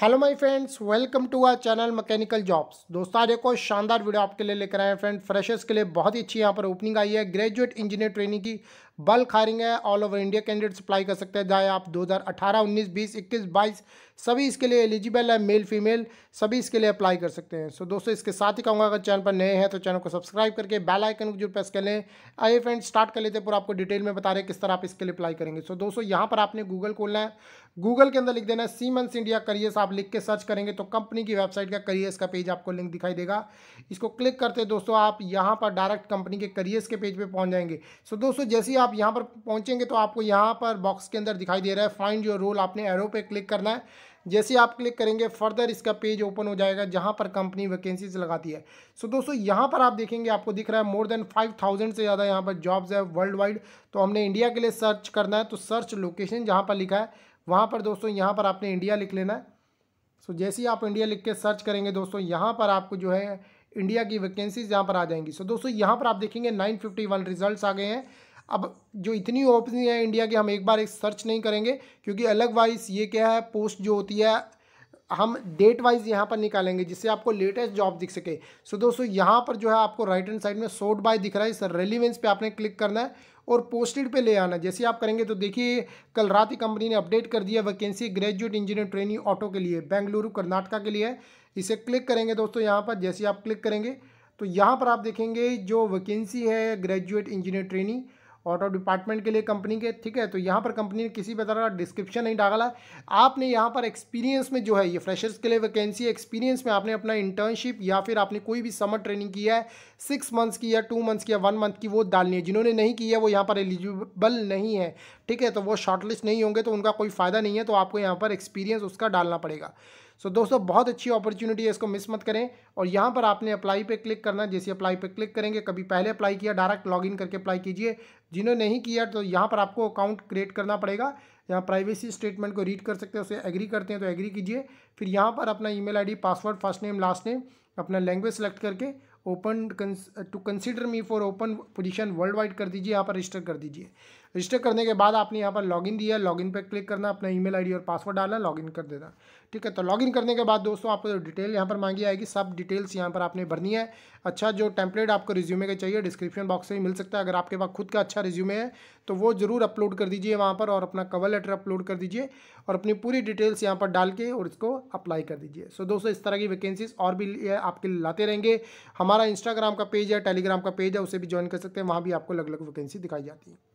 hello my friends welcome to our channel mechanical jobs दोस्तों आज एक और शानदार वीडियो आपके लिए लेकर आए हैं फ्रेंड फ्रेशर्स के लिए बहुत ही अच्छी यहाँ पर ओपनिंग आई है ग्रेजुएट इंजीनियर ट्रेनिंग की बल्क हायरिंग है all over India candidates apply कर सकते हैं चाहे आप 2018 19 20 21 22 सभी इसके लिए एलिजिबल है मेल फीमेल सभी इसके लिए अप्लाई कर सकते हैं सो so, दोस्तों इसके साथ ही कहूँगा अगर चैनल पर नए हैं तो चैनल को सब्सक्राइब करके बेल आइकन को जरूर प्रेस कर लें आइए फ्रेंड स्टार्ट कर लेते हैं पूरा आपको डिटेल में बता रहे किस तरह आप इसके लिए अप्लाई करेंगे सो so, दोस्तों यहाँ पर आपने गूगल खोलना है गूगल के अंदर लिख देना है सीमंस इंडिया करियर्स आप लिख के सर्च करेंगे तो कंपनी की वेबसाइट का करियर्स का पेज आपको लिंक दिखाई देगा इसको क्लिक करते दोस्तों आप यहाँ पर डायरेक्ट कंपनी के करियर्स के पेज पर पहुँच जाएंगे सो दोस्तों जैसे ही आप यहाँ पर पहुँचेंगे तो आपको यहाँ पर बॉक्स के अंदर दिखाई दे रहा है फाइंड योर रोल आपने एरो पे क्लिक करना है जैसे आप क्लिक करेंगे फर्दर इसका पेज ओपन हो जाएगा जहाँ पर कंपनी वैकेंसीज लगाती है सो दोस्तों यहाँ पर आप देखेंगे आपको दिख रहा है मोर देन फाइव थाउजेंड से ज़्यादा यहाँ पर जॉब्स है वर्ल्ड वाइड तो हमने इंडिया के लिए सर्च करना है तो सर्च लोकेशन जहाँ पर लिखा है वहाँ पर दोस्तों यहाँ पर आपने इंडिया लिख लेना है सो जैसे ही आप इंडिया लिख के सर्च करेंगे दोस्तों यहाँ पर आपको जो है इंडिया की वैकेंसीज यहाँ पर आ जाएंगी सो दोस्तों यहाँ पर आप देखेंगे नाइन फिफ्टी वन रिजल्ट आ गए हैं अब जो इतनी ओपनिंग है इंडिया की हम एक बार एक सर्च नहीं करेंगे क्योंकि अलग वाइज ये क्या है पोस्ट जो होती है हम डेट वाइज यहाँ पर निकालेंगे जिससे आपको लेटेस्ट जॉब दिख सके सो दोस्तों यहाँ पर जो है आपको राइट हैंड साइड में शॉर्ट बाय दिख रहा है इस रेलिवेंस पे आपने क्लिक करना है और पोस्टेड पे ले आना जैसे आप करेंगे तो देखिए कल रात ही कंपनी ने अपडेट कर दिया vacancy graduate engineer training auto के लिए बेंगलुरु कर्नाटका के लिए इसे क्लिक करेंगे दोस्तों यहाँ पर जैसे आप क्लिक करेंगे तो यहाँ पर आप देखेंगे जो वैकेंसी है ग्रेजुएट इंजीनियर ट्रेनिंग ऑटो तो डिपार्टमेंट के लिए कंपनी के ठीक है तो यहाँ पर कंपनी ने किसी भी तरह का डिस्क्रिप्शन नहीं डाला आपने यहाँ पर एक्सपीरियंस में जो है ये फ्रेशर्स के लिए वैकेंसी एक्सपीरियंस में आपने अपना इंटर्नशिप या फिर आपने कोई भी समर ट्रेनिंग की है सिक्स मंथ्स की या टू मंथ्स की या वन मंथ की वो डालनी है जिन्होंने नहीं की है वो यहाँ पर एलिजिबल नहीं है ठीक है तो वो शॉर्टलिस्ट नहीं होंगे तो उनका कोई फ़ायदा नहीं है तो आपको यहाँ पर एक्सपीरियंस उसका डालना पड़ेगा सो so, दोस्तों बहुत अच्छी अपॉर्चुनिटी है इसको मिस मत करें और यहाँ पर आपने अप्लाई पे क्लिक करना जैसे अप्लाई पे क्लिक करेंगे कभी पहले अप्लाई किया डायरेक्ट लॉगिन करके अप्लाई कीजिए जिन्होंने नहीं किया तो यहाँ पर आपको अकाउंट क्रिएट करना पड़ेगा यहाँ प्राइवेसी स्टेटमेंट को रीड कर सकते हैं उसे एग्री करते हैं तो एग्री कीजिए फिर यहाँ पर अपना email password first name last name अपना लैंग्वेज सेलेक्ट करके open to consider me for open position worldwide कर दीजिए यहाँ पर रजिस्टर कर दीजिए रजिस्टर करने के बाद आपने यहाँ पर लॉगिन दिया लॉगिन पर क्लिक करना अपना ईमेल आईडी और पासवर्ड डालना लॉगिन कर देना ठीक है तो लॉगिन करने के बाद दोस्तों आपको जो डिटेल यहाँ पर मांगी आएगी सब डिटेल्स यहाँ पर आपने भरनी है अच्छा जो टेम्पलेट आपको रिज्यूमे का चाहिए डिस्क्रिप्शन बॉक्स से ही मिल सकता है अगर आपके पास खुद का अच्छा रिज्यूमे है तो वो ज़रूर अपलोड कर दीजिए वहाँ पर और अपना कवर लेटर अपलोड कर दीजिए और अपनी पूरी डिटेल्स यहाँ पर डाल के और इसको अप्लाई कर दीजिए सो दोस्तों इस तरह की वैकेंसीज और भी आपके लाते रहेंगे हमारा इंस्टाग्राम का पेज है टेलीग्राम का पेज है उसे भी ज्वाइन कर सकते हैं वहाँ भी आपको अलग अलग वैकेंसी दिखाई जाती है